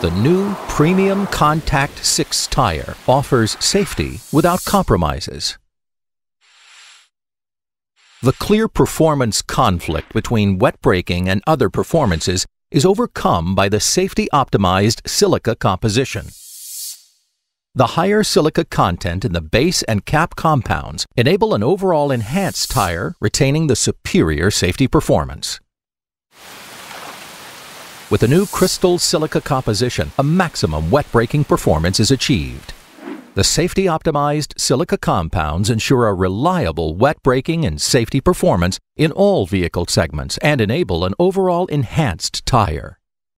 The new Premium Contact 6 tire offers safety without compromises. The clear performance conflict between wet braking and other performances is overcome by the safety-optimized silica composition. The higher silica content in the base and cap compounds enable an overall enhanced tire retaining the superior safety performance. With a new crystal silica composition, a maximum wet breaking performance is achieved. The safety optimized silica compounds ensure a reliable wet braking and safety performance in all vehicle segments and enable an overall enhanced tire.